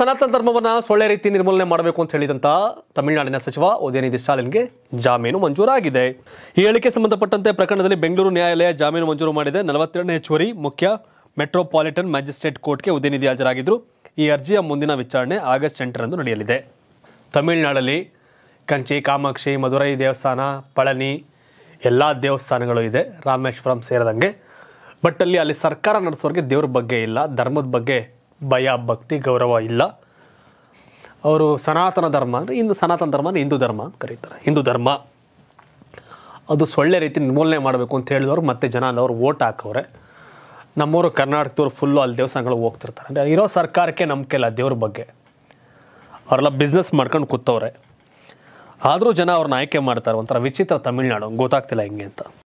ಸನಾತನ ಧರ್ಮವನ್ನ ಸೊಳ್ಳೆ ರೀತಿ ನಿರ್ಮೂಲನೆ ಮಾಡಬೇಕು ಅಂತ ಹೇಳಿದಂತ ತಮಿಳುನಾಡಿನ ಸಚಿವ ಉದಯನಿಧಿ ಸ್ಟಾಲಿನ್ಗೆ ಜಾಮೀನು ಮಂಜೂರಾಗಿದೆ ಈ ಹೇಳಿಕೆ ಸಂಬಂಧಪಟ್ಟಂತೆ ಪ್ರಕರಣದಲ್ಲಿ ಬೆಂಗಳೂರು ನ್ಯಾಯಾಲಯ ಜಾಮೀನು ಮಂಜೂರು ಮಾಡಿದೆ ನಲವತ್ತೆರಡನೇ ಹೆಚ್ಚುವರಿ ಮುಖ್ಯ ಮೆಟ್ರೋಪಾಲಿಟನ್ ಮ್ಯಾಜಿಸ್ಟ್ರೇಟ್ ಕೋರ್ಟ್ಗೆ ಉದಯನಿಧಿ ಹಾಜರಾಗಿದ್ದರು ಈ ಅರ್ಜಿಯ ಮುಂದಿನ ವಿಚಾರಣೆ ಆಗಸ್ಟ್ ಎಂಟರಂದು ನಡೆಯಲಿದೆ ತಮಿಳುನಾಡಲ್ಲಿ ಕಂಚಿ ಕಾಮಾಕ್ಷಿ ಮಧುರೈ ದೇವಸ್ಥಾನ ಪಳನಿ ಎಲ್ಲ ದೇವಸ್ಥಾನಗಳು ಇದೆ ರಾಮೇಶ್ವರಂ ಸೇರಿದಂಗೆ ಬಟ್ ಅಲ್ಲಿ ಅಲ್ಲಿ ಸರ್ಕಾರ ನಡೆಸೋರಿಗೆ ದೇವ್ರ ಬಗ್ಗೆ ಇಲ್ಲ ಧರ್ಮದ ಬಗ್ಗೆ ಭಯ ಭಕ್ತಿ ಗೌರವ ಇಲ್ಲ ಅವರು ಸನಾತನ ಧರ್ಮ ಅಂದರೆ ಹಿಂದೂ ಸನಾತನ ಧರ್ಮ ಹಿಂದೂ ಧರ್ಮ ಅಂತ ಕರೀತಾರೆ ಹಿಂದೂ ಧರ್ಮ ಅದು ಸೊಳ್ಳೆ ರೀತಿ ನಿರ್ಮೂಲನೆ ಮಾಡಬೇಕು ಅಂತ ಹೇಳಿದವರು ಮತ್ತೆ ಜನ ಅಲ್ಲಿ ವೋಟ್ ಓಟ್ ಹಾಕವ್ರೆ ನಮ್ಮೂರು ಕರ್ನಾಟಕದವರು ಫುಲ್ಲು ಅಲ್ಲಿ ದೇವಸ್ಥಾನಗಳು ಹೋಗ್ತಿರ್ತಾರೆ ಅಂದರೆ ಇರೋ ಸರ್ಕಾರಕ್ಕೆ ನಂಬಿಕೆ ಇಲ್ಲ ದೇವ್ರ ಬಗ್ಗೆ ಅವರೆಲ್ಲ ಬಿಸ್ನೆಸ್ ಮಾಡ್ಕೊಂಡು ಕೂತವ್ರೆ ಆದರೂ ಜನ ಅವ್ರನ್ನ ಆಯ್ಕೆ ಮಾಡ್ತಾರೆ ಒಂಥರ ವಿಚಿತ್ರ ತಮಿಳ್ನಾಡು ಗೊತ್ತಾಗ್ತಿಲ್ಲ ಹೆಂಗೆ ಅಂತ